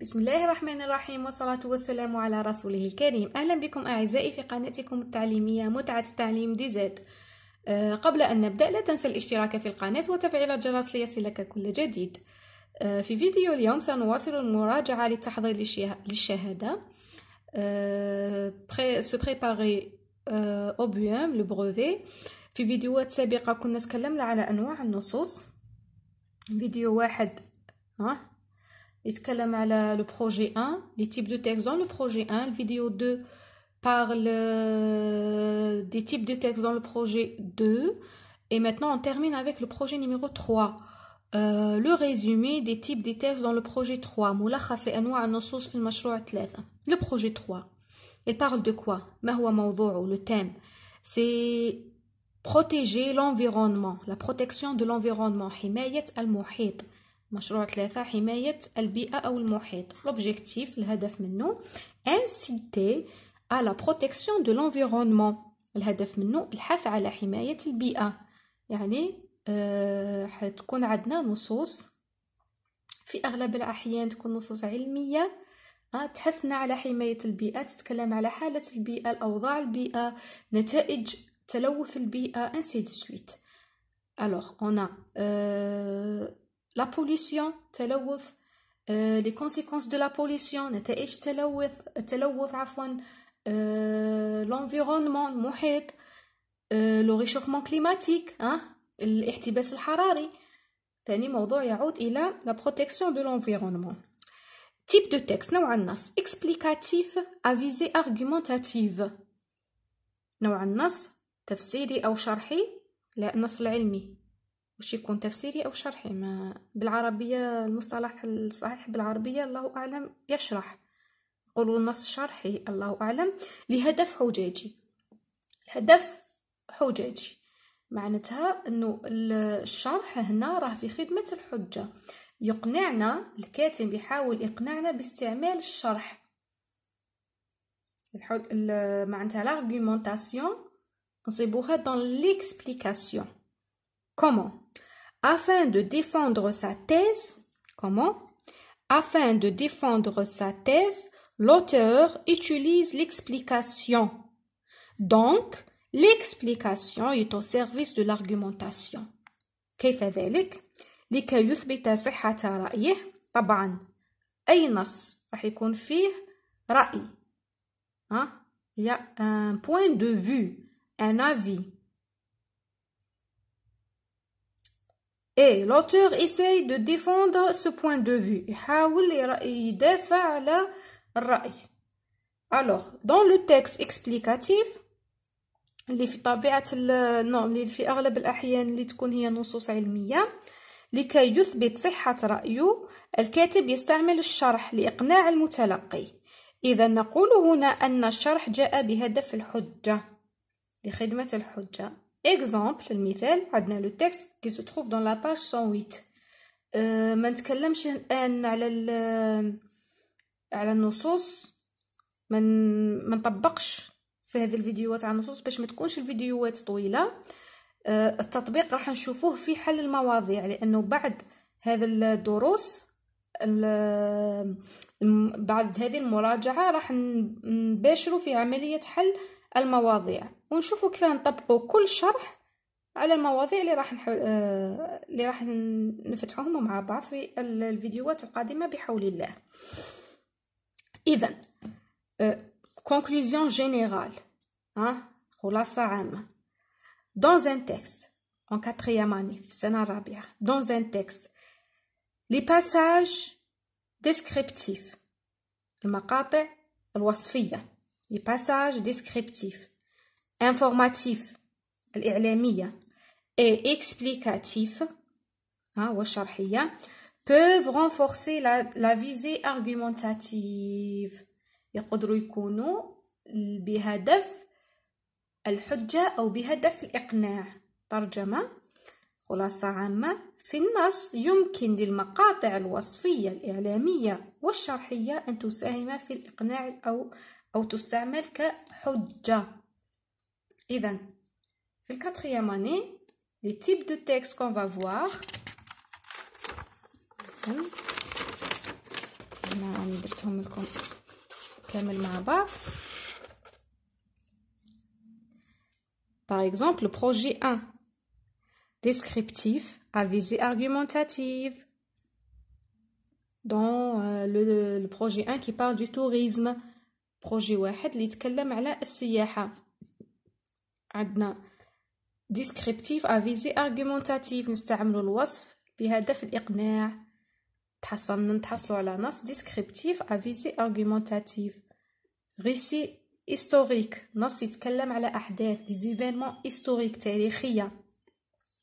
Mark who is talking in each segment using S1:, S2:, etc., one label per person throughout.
S1: بسم الله الرحمن الرحيم والصلاة والسلام على رسوله الكريم أهلا بكم أعزائي في قناتكم التعليمية متعة التعليم دي زاد أه قبل أن نبدأ لا تنسى الاشتراك في القناة وتفعيل الجرس ليصلك كل جديد أه في فيديو اليوم سنواصل المراجعة للتحضير للشهادة أه se préparer آه، au BUM le brevet في فيديوهات سابقة كنا تكلمنا على أنواع النصوص فيديو واحد ها يتكلم على le projet 1 les types de textes dans le projet 1 La vidéo 2 parle euh, des types de textes dans le projet 2 et maintenant on termine avec le projet numéro 3 euh, le résumé des types de textes dans le projet 3 le projet 3 il parle de quoi le thème c'est protéger l'environnement la protection de l'environnement مشروع ثلاثة حماية البيئة أو المحيط لوبجيكتيف الهدف منه انسيتي على بروتيكسيون دو لونفيرونمون الهدف منه الحث على حماية البيئة يعني أه حتكون عندنا نصوص في أغلب الأحيان تكون نصوص علمية آه، تحثنا على حماية البيئة تتكلم على حالة البيئة الأوضاع البيئة نتائج تلوث البيئة أنسي دو سويت alors on a euh, la pollution euh, les conséquences de la pollution euh, euh, l'environnement le réchauffement climatique hein الاحتباس الحراري la protection de l'environnement type de texte explicatif à visée argumentative نوع النص ou أو شرحي النص العلمي واش يكون تفسيري او شرحي ما بالعربيه المصطلح الصحيح بالعربيه الله اعلم يشرح قولوا النص شرحي الله اعلم لهدف حجاجي الهدف حجاجي معناتها انه الشرح هنا راه في خدمه الحجه يقنعنا الكاتب يحاول يقنعنا باستعمال الشرح الحج... معناتها لارغومونطاسيون نصيبوها دون ليكسبليكاسيون كومون afin de défendre sa thèse, comment Afin de défendre sa thèse, l'auteur utilise l'explication. Donc, l'explication est au service de l'argumentation. كيف ذلك؟ لكي يثبت صحة رأيه un point de vue un avis Et l'auteur essaye de défendre ce point de vue. Alors, dans le texte explicatif, اللي في طبيعة نو اللي في أغلب الأحيان اللي تكون هي نصوص علمية لكي يثبت صحة رأيه الكاتب يستعمل الشرح لإقناع المتلقي إذا نقول هنا أن الشرح جاء بهدف الحجة لخدمة الحجة اكزومبل المثال عندنا لو تيكست كي سو تروف دون باج 108 أه ما نتكلمش الان على على النصوص ما من... نطبقش في هذه الفيديوهات على النصوص باش ما تكونش الفيديوهات طويله أه التطبيق راح نشوفوه في حل المواضيع لانه بعد هذا الدروس بعد هذه المراجعه راح نباشروا في عمليه حل المواضيع ونشوفوا كيف نطبقوا كل شرح على المواضيع اللي راح نحو... آه، اللي راح نفتحوهم مع بعض في الفيديوهات القادمه بحول الله اذا كونكلوزيون آه، جينيرال ها خلاصه عامه dans un texte en quatrième année في السنه الرابعه dans un texte les passages descriptifs المقاطع الوصفيه les passages descriptifs informatifs الإعلامية et explicatifs hein, peuvent renforcer la, la visée argumentative يقدروا يكونوا بهدف الحجة أو بهدف الإقناع ترجمة خلاصة عامة في النص يمكن للمقاطع الوصفية الإعلامية والشرحية أن تساهم في الإقناع أو أو تستعمل كحجة إذا في quatrième année les types de textes qu'on va voir Par exemple, le projet 1. Descriptif à visée argumentative. Dans euh, le projet 1 qui parle du tourisme. بروجي واحد اللي يتكلم على السياحه عندنا ديسكريبتيف افيزي ارغومونتاتيف نستعملوا الوصف بهدف الاقناع تحصلنا نتحصلوا على نص ديسكريبتيف افيزي ارغومونتاتيف ريسي هيستوريك نص يتكلم على احداث ديزيفينمون هيستوريك تاريخيه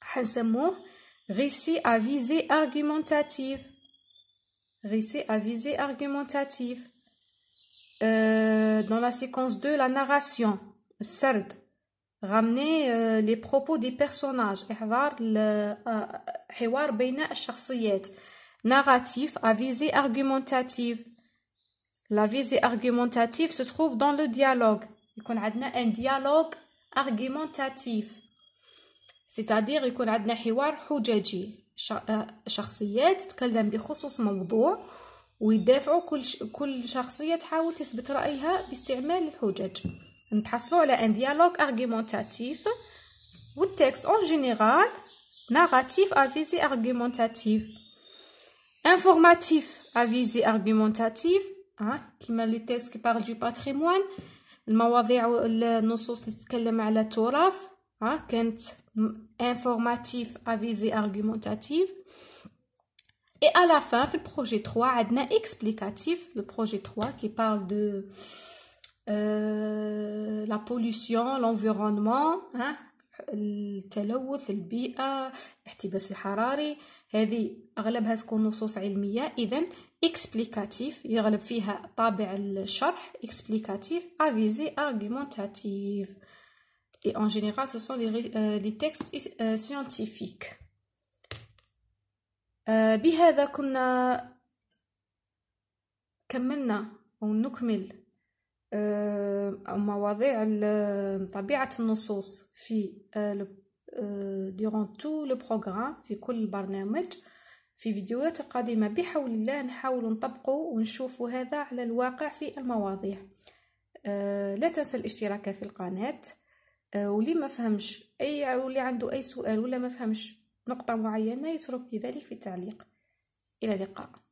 S1: حنسموه ريسي افيزي ارغومونتاتيف ريسي افيزي ارغومونتاتيف Euh, dans la séquence 2, la narration, Sard, ramener euh, les propos des personnages, euh, narratif à visée argumentative. La visée argumentative se trouve dans le dialogue. y a un dialogue argumentatif. C'est-à-dire il عندنا حوار حججي. شخصيات تتكلم بخصوص موضوع ويدافعوا كل ش... كل شخصيه تحاول تثبت رايها باستعمال الحجج نتحصلوا على ان ديالوج ارغيمونتاتيف والتكست اون جينيرال ناراتيف افيزي ارغيمونتاتيف انفورماتيف افيزي ارغيمونتاتيف ها كيما لو تيست كي بار دو باتريمون المواضيع النصوص اللي تتكلم على التراث ها كانت انفورماتيف افيزي ارغيمونتاتيف Et à la fin, le projet 3, y a explicatif, le projet 3 qui parle de euh, la pollution, l'environnement, hein, التلوث البيئة احتباس الحراري هذه أغلبها تكون نصوص علمية إذا explicatif يغلب فيها طابع الشرح explicatif visée argumentative. et en général ce sont les, euh, les textes euh, scientifiques آه، بهذا كنا كملنا أو نكمل آه، مواضيع طبيعة النصوص في ديرون تو لو بروغرام في كل برنامج في فيديوهات قادمة بحول الله نحاول نطبقه ونشوف هذا على الواقع في المواضيع آه، لا تنسى الاشتراك في القناة واللي ما فهمش أي واللي عنده أي سؤال ولا ما فهمش نقطة معينة يترك لذلك في التعليق إلى اللقاء